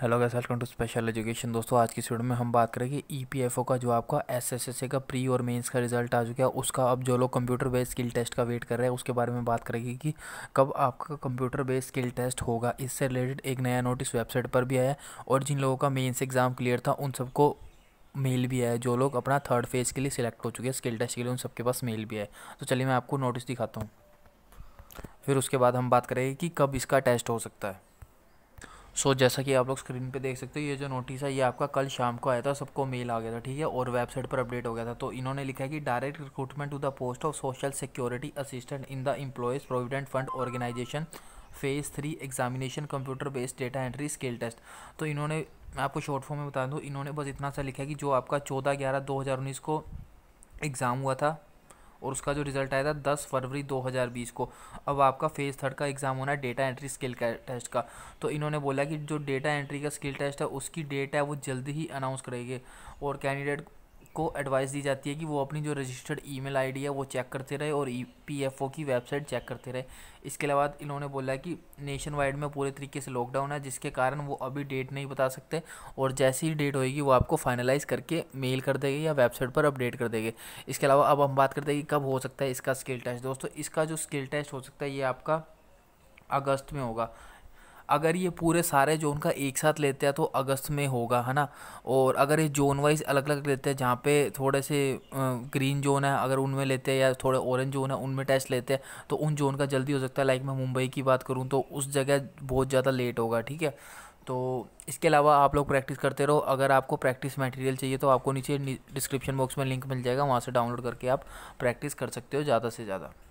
hello guys welcome to special education दोस्तों आज की वीडियो में हम बात करेंगे ईपीएफओ e का जो आपका ए का प्री और मेंस का रिजल्ट आ चुका है उसका अब जो लोग कंप्यूटर बेस्ड स्किल टेस्ट का वेट कर रहे हैं उसके बारे में बात करेंगे कि कब आपका कंप्यूटर बेस्ड स्किल टेस्ट होगा इससे रिलेटेड एक नया नोटिस वेबसाइट पर भी आया और जिन लोगों का मेन्स एग्ज़ाम क्लियर था उन सबको मेल भी है जो लोग अपना थर्ड फेज़ के लिए सिलेक्ट हो चुके हैं स्किल टेस्ट के लिए उन सबके पास मेल भी है तो चलिए मैं आपको नोटिस दिखाता हूँ फिर उसके बाद हम बात करेंगे कि कब इसका टेस्ट हो सकता है सो so, जैसा कि आप लोग स्क्रीन पे देख सकते हो ये जो नोटिस है ये आपका कल शाम को आया था सबको मेल आ गया था ठीक है और वेबसाइट पर अपडेट हो गया था तो इन्होंने लिखा है कि direct recruitment to the post of social security assistant in the employees provident fund organisation phase three examination computer based data entry skill test तो इन्होंने मैं आपको शॉर्ट फॉर्म में बता दूँ इन्होंने बस इतना सा लिखा है कि जो आपका चौदह ग्यारह दो हज़ार उन्नीस को एग्ज़ाम हुआ था और उसका जो रिजल्ट आया था दस फरवरी बीस को अब आपका फेज़ थर्ड का एग्ज़ाम होना है डेटा एंट्री स्किल का टेस्ट का तो इन्होंने बोला कि जो डेटा एंट्री का स्किल टेस्ट है उसकी डेट है वो जल्दी ही अनाउंस करेंगे और कैंडिडेट को एडवाइस दी जाती है कि वो अपनी जो रजिस्टर्ड ईमेल आईडी है वो चेक करते रहे और ईपीएफओ e- की वेबसाइट चेक करते रहे इसके अलावा इन्होंने बोला कि नेशन वाइड में पूरे तरीके से लॉकडाउन है जिसके कारण वो अभी डेट नहीं बता सकते और जैसी डेट होएगी वो आपको फाइनलाइज करके मेल कर देंगे या वेबसाइट पर अपडेट कर देंगे इसके अलावा अब हम बात करते हैं कि कब हो सकता है इसका स्किल टेस्ट दोस्तों इसका जो स्किल टेस्ट हो सकता है ये आपका अगस्त में होगा अगर ये पूरे सारे जोन का एक साथ लेते हैं तो अगस्त में होगा है ना और अगर ये जोन वाइज अलग अलग लेते हैं जहाँ पे थोड़े से ग्रीन जोन है अगर उनमें लेते हैं या थोड़े ऑरेंज जोन है उनमें टेस्ट लेते हैं तो उन जोन का जल्दी हो सकता है लाइक मैं मुंबई की बात करूँ तो उस जगह बहुत ज़्यादा लेट होगा ठीक है तो इसके अलावा आप लोग प्रैक्टिस करते रहो अगर आपको प्रैक्टिस मटेरियल चाहिए तो आपको नीचे डिस्क्रिप्शन बॉक्स में लिंक मिल जाएगा वहाँ से डाउनलोड करके आप प्रैक्टिस कर सकते हो ज़्यादा से ज़्यादा